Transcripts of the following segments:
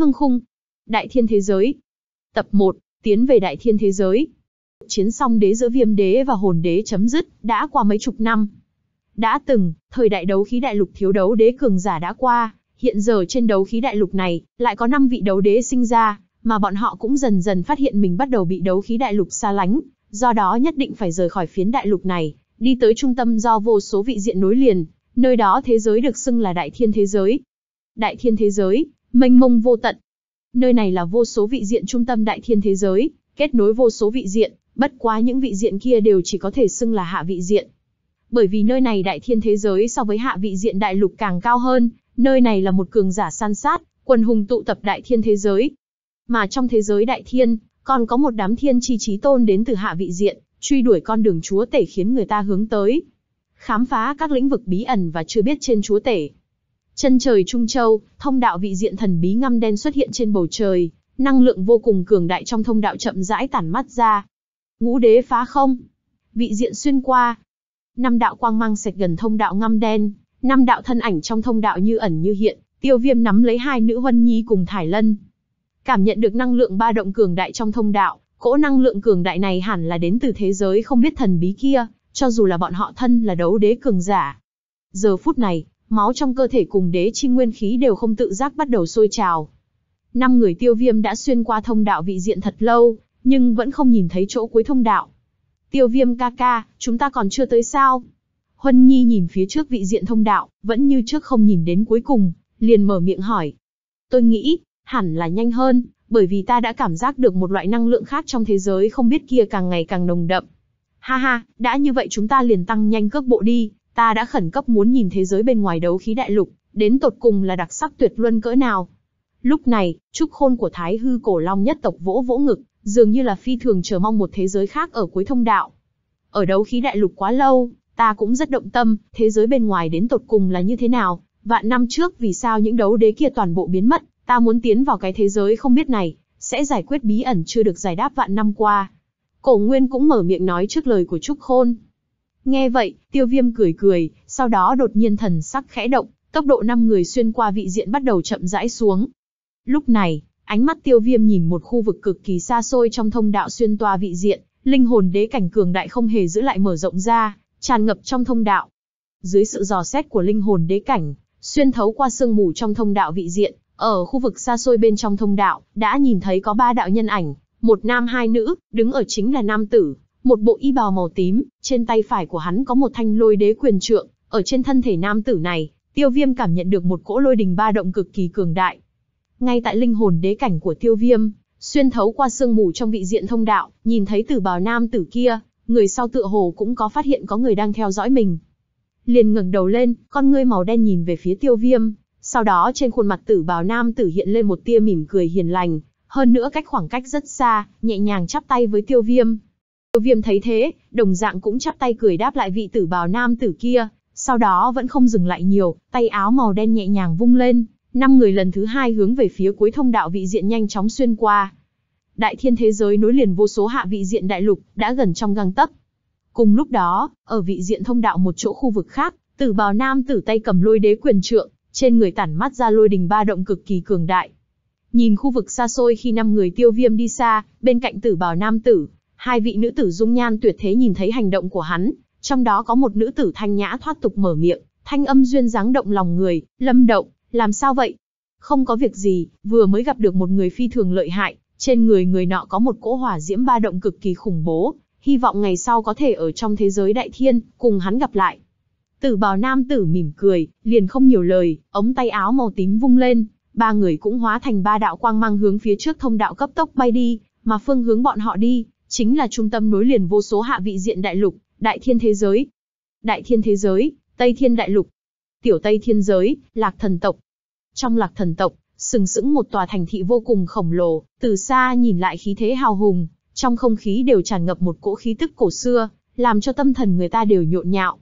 Hương khung. Đại thiên thế giới. Tập 1, tiến về đại thiên thế giới. Chiến song đế giữa viêm đế và hồn đế chấm dứt, đã qua mấy chục năm. Đã từng, thời đại đấu khí đại lục thiếu đấu đế cường giả đã qua, hiện giờ trên đấu khí đại lục này, lại có 5 vị đấu đế sinh ra, mà bọn họ cũng dần dần phát hiện mình bắt đầu bị đấu khí đại lục xa lánh, do đó nhất định phải rời khỏi phiến đại lục này, đi tới trung tâm do vô số vị diện nối liền, nơi đó thế giới được xưng là đại thiên thế giới. Đại thiên thế giới, mênh mông vô tận. Nơi này là vô số vị diện trung tâm đại thiên thế giới, kết nối vô số vị diện, bất quá những vị diện kia đều chỉ có thể xưng là hạ vị diện. Bởi vì nơi này đại thiên thế giới so với hạ vị diện đại lục càng cao hơn, nơi này là một cường giả san sát, quần hùng tụ tập đại thiên thế giới. Mà trong thế giới đại thiên, còn có một đám thiên chi trí tôn đến từ hạ vị diện, truy đuổi con đường chúa tể khiến người ta hướng tới. Khám phá các lĩnh vực bí ẩn và chưa biết trên chúa tể, Chân trời Trung Châu, thông đạo vị diện thần bí ngăm đen xuất hiện trên bầu trời, năng lượng vô cùng cường đại trong thông đạo chậm rãi tản mắt ra. Ngũ đế phá không, vị diện xuyên qua. Năm đạo quang mang sạch gần thông đạo ngăm đen, năm đạo thân ảnh trong thông đạo như ẩn như hiện, tiêu viêm nắm lấy hai nữ huân nhi cùng thải lân. Cảm nhận được năng lượng ba động cường đại trong thông đạo, cỗ năng lượng cường đại này hẳn là đến từ thế giới không biết thần bí kia, cho dù là bọn họ thân là đấu đế cường giả. Giờ phút này, máu trong cơ thể cùng đế chi nguyên khí đều không tự giác bắt đầu sôi trào. Năm người tiêu viêm đã xuyên qua thông đạo vị diện thật lâu, nhưng vẫn không nhìn thấy chỗ cuối thông đạo. Tiêu viêm ca ca, chúng ta còn chưa tới sao? Huân Nhi nhìn phía trước vị diện thông đạo, vẫn như trước không nhìn đến cuối cùng, liền mở miệng hỏi. Tôi nghĩ, hẳn là nhanh hơn, bởi vì ta đã cảm giác được một loại năng lượng khác trong thế giới không biết kia càng ngày càng nồng đậm. Ha ha, đã như vậy chúng ta liền tăng nhanh cước bộ đi, Ta đã khẩn cấp muốn nhìn thế giới bên ngoài đấu khí đại lục, đến tột cùng là đặc sắc tuyệt luân cỡ nào. Lúc này, trúc khôn của thái hư cổ long nhất tộc vỗ vỗ ngực, dường như là phi thường chờ mong một thế giới khác ở cuối thông đạo. Ở đấu khí đại lục quá lâu, ta cũng rất động tâm, thế giới bên ngoài đến tột cùng là như thế nào, vạn năm trước vì sao những đấu đế kia toàn bộ biến mất, ta muốn tiến vào cái thế giới không biết này, sẽ giải quyết bí ẩn chưa được giải đáp vạn năm qua. Cổ Nguyên cũng mở miệng nói trước lời của Trúc Khôn. Nghe vậy, tiêu viêm cười cười, sau đó đột nhiên thần sắc khẽ động, tốc độ năm người xuyên qua vị diện bắt đầu chậm rãi xuống. Lúc này, ánh mắt tiêu viêm nhìn một khu vực cực kỳ xa xôi trong thông đạo xuyên toa vị diện, linh hồn đế cảnh cường đại không hề giữ lại mở rộng ra, tràn ngập trong thông đạo. Dưới sự dò xét của linh hồn đế cảnh, xuyên thấu qua sương mù trong thông đạo vị diện, ở khu vực xa xôi bên trong thông đạo, đã nhìn thấy có ba đạo nhân ảnh, một nam hai nữ, đứng ở chính là nam tử, một bộ y bào màu tím, trên tay phải của hắn có một thanh lôi đế quyền trượng, ở trên thân thể nam tử này, tiêu viêm cảm nhận được một cỗ lôi đình ba động cực kỳ cường đại. Ngay tại linh hồn đế cảnh của tiêu viêm, xuyên thấu qua sương mù trong vị diện thông đạo, nhìn thấy tử bào nam tử kia, người sau tựa hồ cũng có phát hiện có người đang theo dõi mình. Liền ngẩng đầu lên, con ngươi màu đen nhìn về phía tiêu viêm, sau đó trên khuôn mặt tử bào nam tử hiện lên một tia mỉm cười hiền lành, hơn nữa cách khoảng cách rất xa, nhẹ nhàng chắp tay với tiêu viêm, Tiêu viêm thấy thế, đồng dạng cũng chắp tay cười đáp lại vị tử bào nam tử kia, sau đó vẫn không dừng lại nhiều, tay áo màu đen nhẹ nhàng vung lên, năm người lần thứ hai hướng về phía cuối thông đạo vị diện nhanh chóng xuyên qua. Đại thiên thế giới nối liền vô số hạ vị diện đại lục, đã gần trong gang tấc. Cùng lúc đó, ở vị diện thông đạo một chỗ khu vực khác, tử bào nam tử tay cầm lôi đế quyền trượng, trên người tản mắt ra lôi đình ba động cực kỳ cường đại. Nhìn khu vực xa xôi khi năm người tiêu viêm đi xa, bên cạnh tử bào nam tử, Hai vị nữ tử dung nhan tuyệt thế nhìn thấy hành động của hắn, trong đó có một nữ tử thanh nhã thoát tục mở miệng, thanh âm duyên dáng động lòng người, lâm động, làm sao vậy? Không có việc gì, vừa mới gặp được một người phi thường lợi hại, trên người người nọ có một cỗ hỏa diễm ba động cực kỳ khủng bố, hy vọng ngày sau có thể ở trong thế giới đại thiên, cùng hắn gặp lại. Tử bào nam tử mỉm cười, liền không nhiều lời, ống tay áo màu tím vung lên, ba người cũng hóa thành ba đạo quang mang hướng phía trước thông đạo cấp tốc bay đi, mà phương hướng bọn họ đi, chính là trung tâm nối liền vô số hạ vị diện đại lục, đại thiên thế giới, đại thiên thế giới, tây thiên đại lục, tiểu tây thiên giới, lạc thần tộc. Trong lạc thần tộc, sừng sững một tòa thành thị vô cùng khổng lồ, từ xa nhìn lại khí thế hào hùng, trong không khí đều tràn ngập một cỗ khí tức cổ xưa, làm cho tâm thần người ta đều nhộn nhạo.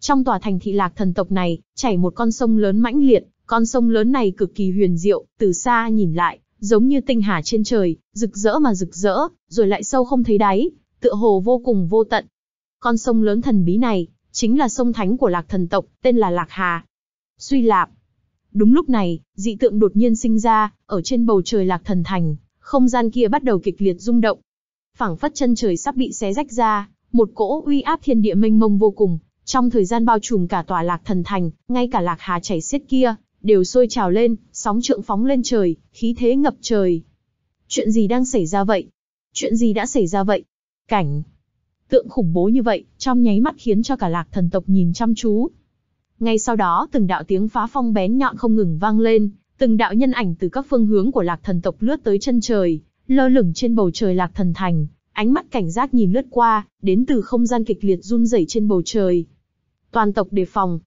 Trong tòa thành thị lạc thần tộc này, chảy một con sông lớn mãnh liệt, con sông lớn này cực kỳ huyền diệu, từ xa nhìn lại, Giống như tinh hà trên trời, rực rỡ mà rực rỡ, rồi lại sâu không thấy đáy, tựa hồ vô cùng vô tận. Con sông lớn thần bí này, chính là sông thánh của lạc thần tộc, tên là Lạc Hà. Suy lạp. Đúng lúc này, dị tượng đột nhiên sinh ra, ở trên bầu trời lạc thần thành, không gian kia bắt đầu kịch liệt rung động. phảng phất chân trời sắp bị xé rách ra, một cỗ uy áp thiên địa mênh mông vô cùng, trong thời gian bao trùm cả tòa lạc thần thành, ngay cả lạc hà chảy xiết kia, đều sôi trào lên, sóng trượng phóng lên trời, khí thế ngập trời. Chuyện gì đang xảy ra vậy? Chuyện gì đã xảy ra vậy? Cảnh tượng khủng bố như vậy, trong nháy mắt khiến cho cả lạc thần tộc nhìn chăm chú. Ngay sau đó, từng đạo tiếng phá phong bén nhọn không ngừng vang lên, từng đạo nhân ảnh từ các phương hướng của lạc thần tộc lướt tới chân trời, lơ lửng trên bầu trời lạc thần thành, ánh mắt cảnh giác nhìn lướt qua, đến từ không gian kịch liệt run rẩy trên bầu trời. Toàn tộc đề phòng.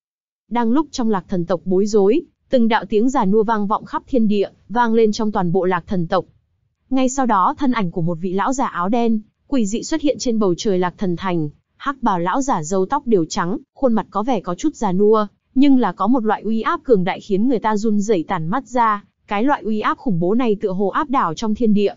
Đang lúc trong lạc thần tộc bối rối, Từng đạo tiếng giả nua vang vọng khắp thiên địa, vang lên trong toàn bộ lạc thần tộc. Ngay sau đó thân ảnh của một vị lão giả áo đen, quỷ dị xuất hiện trên bầu trời lạc thần thành. Hắc bào lão giả râu tóc đều trắng, khuôn mặt có vẻ có chút già nua, nhưng là có một loại uy áp cường đại khiến người ta run rẩy tàn mắt ra, cái loại uy áp khủng bố này tựa hồ áp đảo trong thiên địa.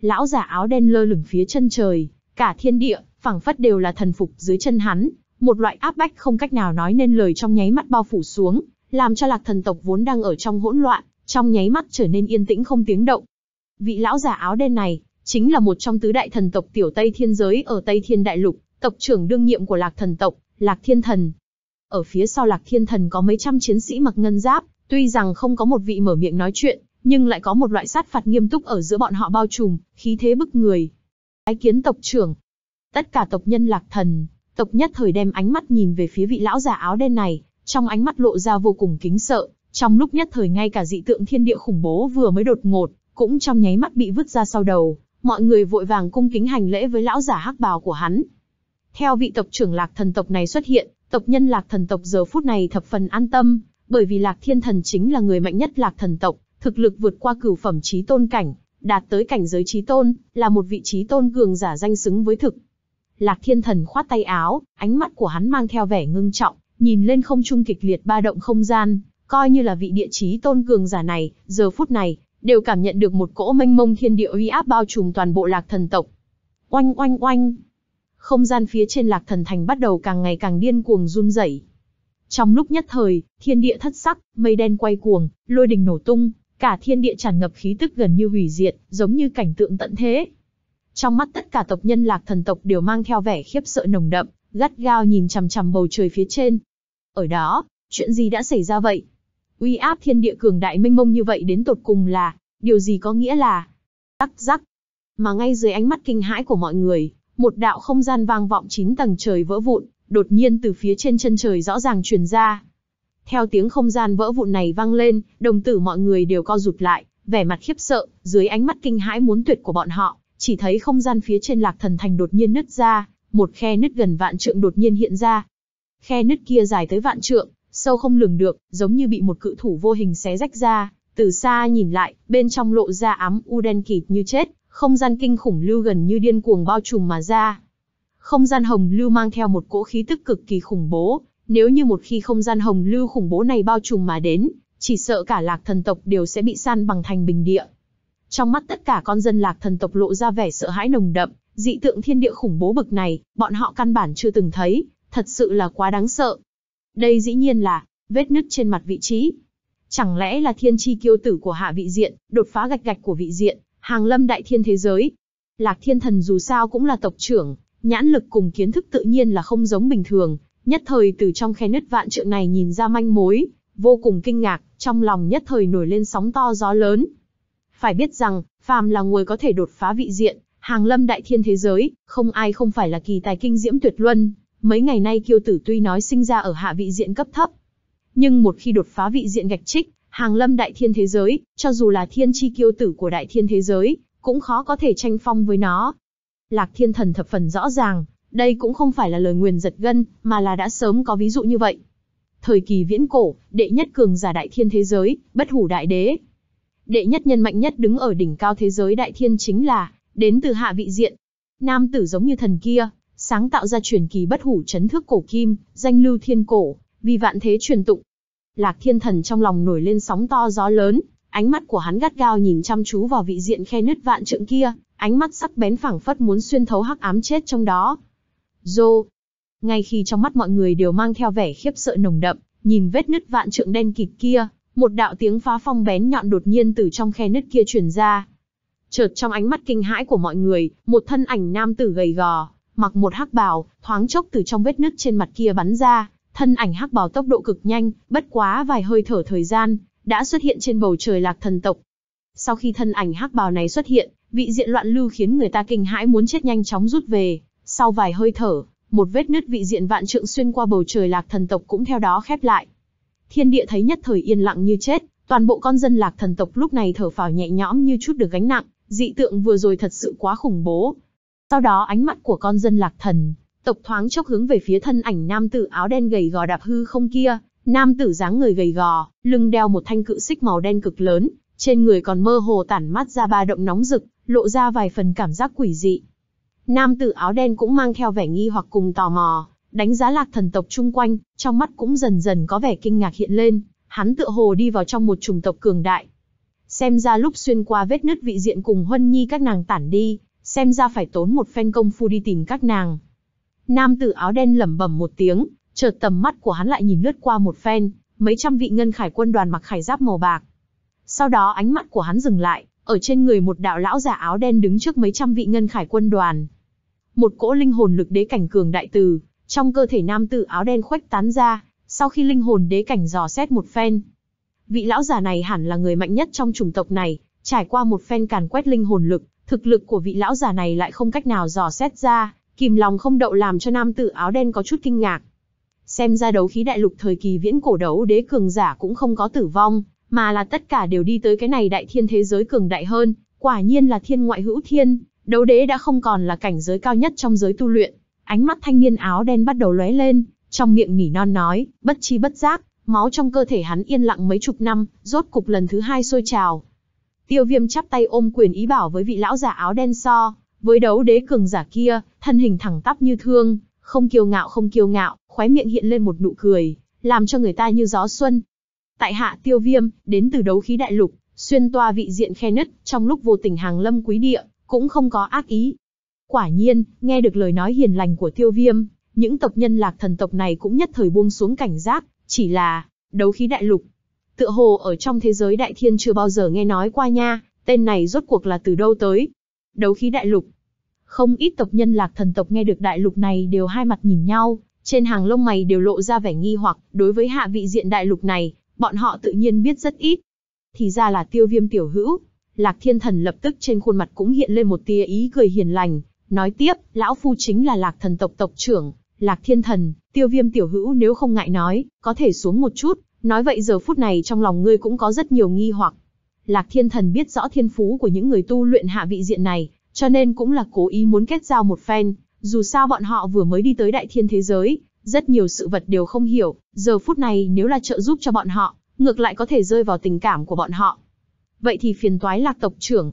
Lão giả áo đen lơ lửng phía chân trời, cả thiên địa, phảng phất đều là thần phục dưới chân hắn, một loại áp bách không cách nào nói nên lời trong nháy mắt bao phủ xuống, làm cho lạc thần tộc vốn đang ở trong hỗn loạn, trong nháy mắt trở nên yên tĩnh không tiếng động. Vị lão giả áo đen này, chính là một trong tứ đại thần tộc tiểu Tây Thiên Giới ở Tây Thiên Đại Lục, tộc trưởng đương nhiệm của lạc thần tộc, lạc thiên thần. Ở phía sau lạc thiên thần có mấy trăm chiến sĩ mặc ngân giáp, tuy rằng không có một vị mở miệng nói chuyện, nhưng lại có một loại sát phạt nghiêm túc ở giữa bọn họ bao trùm, khí thế bức người. Ái kiến tộc trưởng. Tất cả tộc nhân lạc thần, tộc nhất thời đem ánh mắt nhìn về phía vị lão già áo đen này, trong ánh mắt lộ ra vô cùng kính sợ, trong lúc nhất thời ngay cả dị tượng thiên địa khủng bố vừa mới đột ngột, cũng trong nháy mắt bị vứt ra sau đầu, mọi người vội vàng cung kính hành lễ với lão giả hắc bào của hắn. Theo vị tộc trưởng lạc thần tộc này xuất hiện, tộc nhân lạc thần tộc giờ phút này thập phần an tâm, bởi vì lạc thiên thần chính là người mạnh nhất lạc thần tộc, thực lực vượt qua cửu phẩm trí tôn cảnh, đạt tới cảnh giới trí tôn, là một vị trí tôn cường giả danh xứng với thực. Lạc thiên thần khoát tay áo, ánh mắt của hắn mang theo vẻ ngưng trọng, nhìn lên không trung kịch liệt ba động không gian, coi như là vị địa chí tôn cường giả này, giờ phút này, đều cảm nhận được một cỗ mênh mông thiên địa uy áp bao trùm toàn bộ lạc thần tộc. Oanh oanh oanh! Không gian phía trên lạc thần thành bắt đầu càng ngày càng điên cuồng run rẩy. Trong lúc nhất thời, thiên địa thất sắc, mây đen quay cuồng, lôi đình nổ tung, cả thiên địa tràn ngập khí tức gần như hủy diệt, giống như cảnh tượng tận thế. Trong mắt tất cả tộc nhân lạc thần tộc đều mang theo vẻ khiếp sợ nồng đậm, gắt gao nhìn chằm chằm bầu trời phía trên. Ở đó, chuyện gì đã xảy ra vậy? Uy áp thiên địa cường đại mênh mông như vậy đến tột cùng là, điều gì có nghĩa là? Tắc rắc. Mà ngay dưới ánh mắt kinh hãi của mọi người, một đạo không gian vang vọng chín tầng trời vỡ vụn, đột nhiên từ phía trên chân trời rõ ràng truyền ra. Theo tiếng không gian vỡ vụn này vang lên, đồng tử mọi người đều co rụt lại, vẻ mặt khiếp sợ, dưới ánh mắt kinh hãi muốn tuyệt của bọn họ, chỉ thấy không gian phía trên lạc thần thành đột nhiên nứt ra, một khe nứt gần vạn trượng đột nhiên hiện ra. Khe nứt kia dài tới vạn trượng, sâu không lường được, giống như bị một cự thủ vô hình xé rách ra, từ xa nhìn lại, bên trong lộ ra ám u đen kịt như chết, không gian kinh khủng lưu gần như điên cuồng bao trùm mà ra. Không gian hồng lưu mang theo một cỗ khí tức cực kỳ khủng bố, nếu như một khi không gian hồng lưu khủng bố này bao trùm mà đến, chỉ sợ cả lạc thần tộc đều sẽ bị san bằng thành bình địa. Trong mắt tất cả con dân lạc thần tộc lộ ra vẻ sợ hãi nồng đậm, Dị tượng thiên địa khủng bố bực này, bọn họ căn bản chưa từng thấy, thật sự là quá đáng sợ. Đây dĩ nhiên là vết nứt trên mặt vị trí. Chẳng lẽ là thiên chi kiêu tử của hạ vị diện, đột phá gạch gạch của vị diện, hàng lâm đại thiên thế giới. Lạc thiên thần dù sao cũng là tộc trưởng, nhãn lực cùng kiến thức tự nhiên là không giống bình thường, nhất thời từ trong khe nứt vạn trượng này nhìn ra manh mối, vô cùng kinh ngạc, trong lòng nhất thời nổi lên sóng to gió lớn. Phải biết rằng, phàm là người có thể đột phá vị diện, hàng lâm đại thiên thế giới, không ai không phải là kỳ tài kinh diễm tuyệt luân. Mấy ngày nay kiêu tử tuy nói sinh ra ở hạ vị diện cấp thấp, nhưng một khi đột phá vị diện gạch trích, hàng lâm đại thiên thế giới, cho dù là thiên chi kiêu tử của đại thiên thế giới, cũng khó có thể tranh phong với nó. Lạc thiên thần thập phần rõ ràng, đây cũng không phải là lời nguyền giật gân, mà là đã sớm có ví dụ như vậy. Thời kỳ viễn cổ, đệ nhất cường giả đại thiên thế giới, bất hủ đại đế. Đệ nhất nhân mạnh nhất đứng ở đỉnh cao thế giới đại thiên chính là đến từ hạ vị diện. Nam tử giống như thần kia, sáng tạo ra truyền kỳ bất hủ chấn thước cổ kim, danh lưu thiên cổ, vì vạn thế truyền tụng. Lạc thiên thần trong lòng nổi lên sóng to gió lớn, ánh mắt của hắn gắt gao nhìn chăm chú vào vị diện khe nứt vạn trượng kia, ánh mắt sắc bén phảng phất muốn xuyên thấu hắc ám chết trong đó. Dô! Ngay khi trong mắt mọi người đều mang theo vẻ khiếp sợ nồng đậm, nhìn vết nứt vạn trượng đen kịt kia, một đạo tiếng phá phong bén nhọn đột nhiên từ trong khe nứt kia truyền ra, Chợt trong ánh mắt kinh hãi của mọi người, một thân ảnh nam tử gầy gò, mặc một hắc bào, thoáng chốc từ trong vết nứt trên mặt kia bắn ra, thân ảnh hắc bào tốc độ cực nhanh, bất quá vài hơi thở thời gian, đã xuất hiện trên bầu trời Lạc Thần tộc. Sau khi thân ảnh hắc bào này xuất hiện, vị diện loạn lưu khiến người ta kinh hãi muốn chết nhanh chóng rút về, sau vài hơi thở, một vết nứt vị diện vạn trượng xuyên qua bầu trời Lạc Thần tộc cũng theo đó khép lại. Thiên địa thấy nhất thời yên lặng như chết, toàn bộ con dân Lạc Thần tộc lúc này thở phào nhẹ nhõm như chút được gánh nặng, dị tượng vừa rồi thật sự quá khủng bố. Sau đó ánh mắt của con dân lạc thần, tộc thoáng chốc hướng về phía thân ảnh nam tử áo đen gầy gò đạp hư không kia, nam tử dáng người gầy gò, lưng đeo một thanh cự xích màu đen cực lớn, trên người còn mơ hồ tản mát ra ba động nóng rực, lộ ra vài phần cảm giác quỷ dị. Nam tử áo đen cũng mang theo vẻ nghi hoặc cùng tò mò, đánh giá lạc thần tộc chung quanh, trong mắt cũng dần dần có vẻ kinh ngạc hiện lên, hắn tựa hồ đi vào trong một chủng tộc cường đại. Xem ra lúc xuyên qua vết nứt vị diện cùng Huân Nhi các nàng tản đi, xem ra phải tốn một phen công phu đi tìm các nàng. Nam tử áo đen lẩm bẩm một tiếng, chợt tầm mắt của hắn lại nhìn lướt qua một phen, mấy trăm vị ngân khải quân đoàn mặc khải giáp màu bạc. Sau đó ánh mắt của hắn dừng lại, ở trên người một đạo lão giả áo đen đứng trước mấy trăm vị ngân khải quân đoàn. Một cỗ linh hồn lực đế cảnh cường đại từ, trong cơ thể nam tử áo đen khuếch tán ra, sau khi linh hồn đế cảnh dò xét một phen, vị lão giả này hẳn là người mạnh nhất trong chủng tộc này, trải qua một phen càn quét linh hồn lực, thực lực của vị lão giả này lại không cách nào dò xét ra, kìm lòng không đậu làm cho nam tử áo đen có chút kinh ngạc. Xem ra đấu khí đại lục thời kỳ viễn cổ đấu đế cường giả cũng không có tử vong, mà là tất cả đều đi tới cái này đại thiên thế giới cường đại hơn, quả nhiên là thiên ngoại hữu thiên, đấu đế đã không còn là cảnh giới cao nhất trong giới tu luyện. Ánh mắt thanh niên áo đen bắt đầu lóe lên, trong miệng nỉ non nói, bất chi bất giác, Máu trong cơ thể hắn yên lặng mấy chục năm, rốt cục lần thứ hai sôi trào. Tiêu viêm chắp tay ôm quyền ý bảo với vị lão giả áo đen so, với đấu đế cường giả kia, thân hình thẳng tắp như thương, không kiêu ngạo không kiêu ngạo, khóe miệng hiện lên một nụ cười, làm cho người ta như gió xuân. Tại hạ tiêu viêm, đến từ đấu khí đại lục, xuyên toa vị diện khe nứt, trong lúc vô tình hàng lâm quý địa, cũng không có ác ý. Quả nhiên, nghe được lời nói hiền lành của tiêu viêm, những tộc nhân lạc thần tộc này cũng nhất thời buông xuống cảnh giác, chỉ là, đấu khí đại lục. Tựa hồ ở trong thế giới đại thiên chưa bao giờ nghe nói qua nha, tên này rốt cuộc là từ đâu tới. Đấu khí đại lục. Không ít tộc nhân lạc thần tộc nghe được đại lục này đều hai mặt nhìn nhau, trên hàng lông mày đều lộ ra vẻ nghi hoặc đối với hạ vị diện đại lục này, bọn họ tự nhiên biết rất ít. Thì ra là tiêu viêm tiểu hữu. Lạc thiên thần lập tức trên khuôn mặt cũng hiện lên một tia ý cười hiền lành, nói tiếp, lão phu chính là lạc thần tộc tộc trưởng, Lạc Thiên Thần, tiêu viêm tiểu hữu nếu không ngại nói, có thể xuống một chút, nói vậy giờ phút này trong lòng ngươi cũng có rất nhiều nghi hoặc. Lạc Thiên Thần biết rõ thiên phú của những người tu luyện hạ vị diện này, cho nên cũng là cố ý muốn kết giao một phen, dù sao bọn họ vừa mới đi tới đại thiên thế giới, rất nhiều sự vật đều không hiểu, giờ phút này nếu là trợ giúp cho bọn họ, ngược lại có thể rơi vào tình cảm của bọn họ. Vậy thì phiền toái lạc tộc trưởng.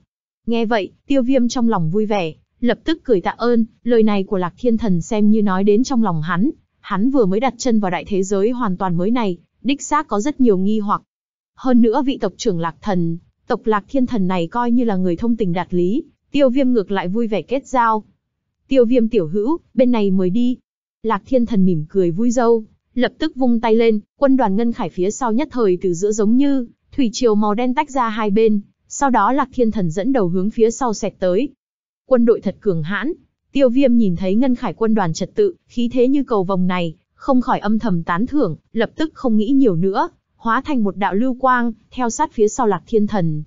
Nghe vậy, tiêu viêm trong lòng vui vẻ, lập tức cười tạ ơn, lời này của Lạc Thiên Thần xem như nói đến trong lòng hắn, hắn vừa mới đặt chân vào đại thế giới hoàn toàn mới này, đích xác có rất nhiều nghi hoặc. Hơn nữa vị tộc trưởng Lạc Thần, tộc Lạc Thiên Thần này coi như là người thông tình đạt lý, Tiêu Viêm ngược lại vui vẻ kết giao. Tiêu Viêm tiểu hữu, bên này mới đi. Lạc Thiên Thần mỉm cười vui dâu, lập tức vung tay lên, quân đoàn ngân khải phía sau nhất thời từ giữa giống như thủy triều màu đen tách ra hai bên, sau đó Lạc Thiên Thần dẫn đầu hướng phía sau xẹt tới, quân đội thật cường hãn. Tiêu Viêm nhìn thấy ngân khải quân đoàn trật tự, khí thế như cầu vòng này, không khỏi âm thầm tán thưởng, lập tức không nghĩ nhiều nữa, hóa thành một đạo lưu quang, theo sát phía sau Lạc Thiên Thần,